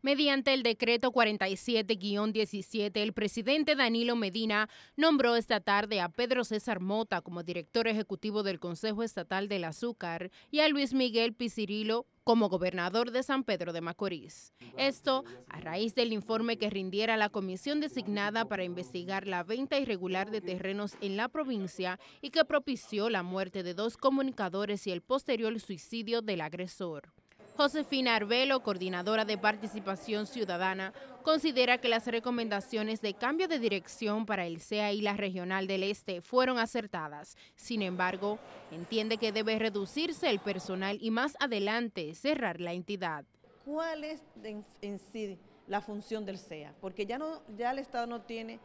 Mediante el decreto 47-17, el presidente Danilo Medina nombró esta tarde a Pedro César Mota como director ejecutivo del Consejo Estatal del Azúcar y a Luis Miguel Picirillo como gobernador de San Pedro de Macorís. Esto a raíz del informe que rindiera la comisión designada para investigar la venta irregular de terrenos en la provincia y que propició la muerte de dos comunicadores y el posterior suicidio del agresor. Josefina Arbelo, coordinadora de Participación Ciudadana, considera que las recomendaciones de cambio de dirección para el CEA y la Regional del Este fueron acertadas. Sin embargo, entiende que debe reducirse el personal y más adelante cerrar la entidad. ¿Cuál es en sí la función del CEA? Porque ya, no, ya el Estado no tiene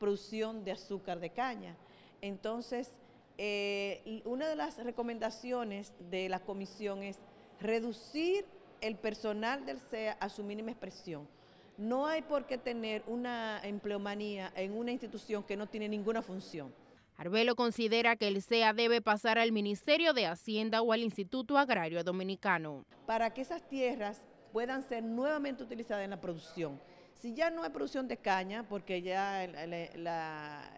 producción de azúcar de caña. Entonces, eh, una de las recomendaciones de la comisión es reducir el personal del CEA a su mínima expresión. No hay por qué tener una empleomanía en una institución que no tiene ninguna función. Arbelo considera que el CEA debe pasar al Ministerio de Hacienda o al Instituto Agrario Dominicano. Para que esas tierras puedan ser nuevamente utilizadas en la producción. Si ya no hay producción de caña, porque ya la,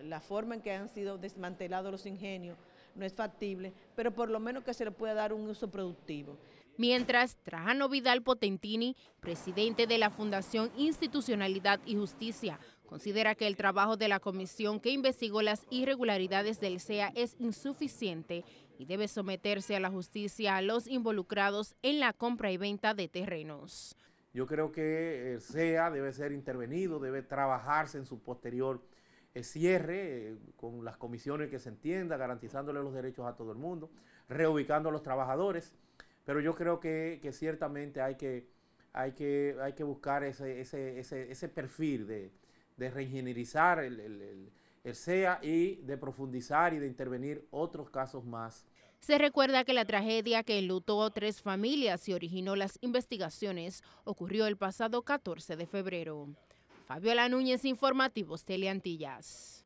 la forma en que han sido desmantelados los ingenios no es factible, pero por lo menos que se le pueda dar un uso productivo. Mientras, Trajano Vidal Potentini, presidente de la Fundación Institucionalidad y Justicia, considera que el trabajo de la comisión que investigó las irregularidades del CEA es insuficiente y debe someterse a la justicia a los involucrados en la compra y venta de terrenos. Yo creo que el CEA debe ser intervenido, debe trabajarse en su posterior eh, cierre eh, con las comisiones que se entienda, garantizándole los derechos a todo el mundo, reubicando a los trabajadores, pero yo creo que, ciertamente hay que, hay que, hay que buscar ese, ese, ese, ese perfil de, de reingenierizar el, el, SEA e y de profundizar y de intervenir otros casos más. Se recuerda que la tragedia que enlutó tres familias y originó las investigaciones ocurrió el pasado 14 de febrero. Fabiola Núñez, Informativos Teleantillas.